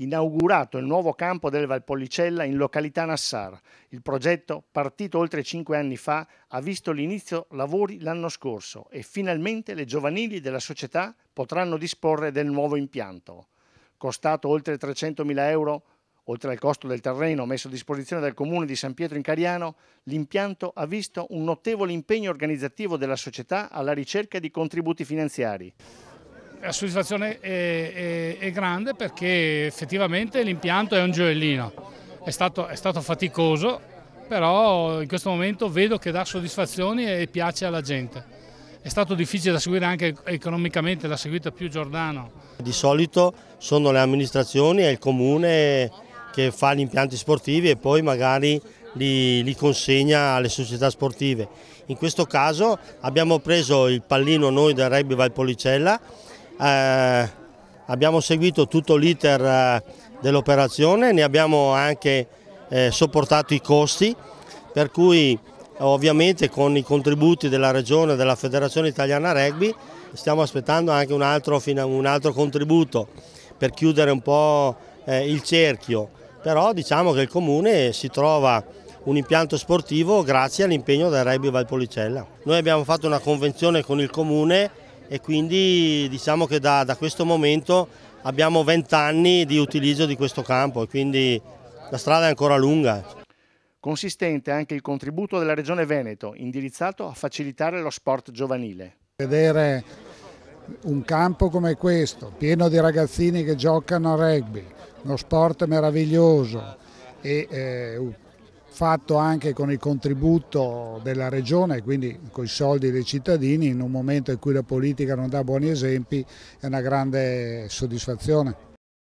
inaugurato il nuovo campo del Valpolicella in località Nassar. Il progetto, partito oltre cinque anni fa, ha visto l'inizio lavori l'anno scorso e finalmente le giovanili della società potranno disporre del nuovo impianto. Costato oltre 300.000 euro, oltre al costo del terreno messo a disposizione dal comune di San Pietro in Cariano, l'impianto ha visto un notevole impegno organizzativo della società alla ricerca di contributi finanziari la soddisfazione è, è, è grande perché effettivamente l'impianto è un gioiellino, è stato, è stato faticoso, però in questo momento vedo che dà soddisfazioni e piace alla gente. È stato difficile da seguire anche economicamente, l'ha seguita più Giordano. Di solito sono le amministrazioni e il comune che fa gli impianti sportivi e poi magari li, li, consegna alle società sportive. In questo caso abbiamo preso il pallino noi del Rugby Valpolicella eh, abbiamo seguito tutto l'iter eh, dell'operazione, ne abbiamo anche eh, sopportato i costi, per cui ovviamente con i contributi della Regione e della Federazione Italiana Rugby stiamo aspettando anche un altro, un altro contributo per chiudere un po' eh, il cerchio, però diciamo che il Comune si trova un impianto sportivo grazie all'impegno del Rugby Valpolicella. Noi abbiamo fatto una convenzione con il Comune e quindi diciamo che da, da questo momento abbiamo 20 anni di utilizzo di questo campo e quindi la strada è ancora lunga. Consistente anche il contributo della Regione Veneto, indirizzato a facilitare lo sport giovanile. Vedere un campo come questo, pieno di ragazzini che giocano a rugby, uno sport meraviglioso e eh, fatto anche con il contributo della regione, quindi con i soldi dei cittadini, in un momento in cui la politica non dà buoni esempi, è una grande soddisfazione.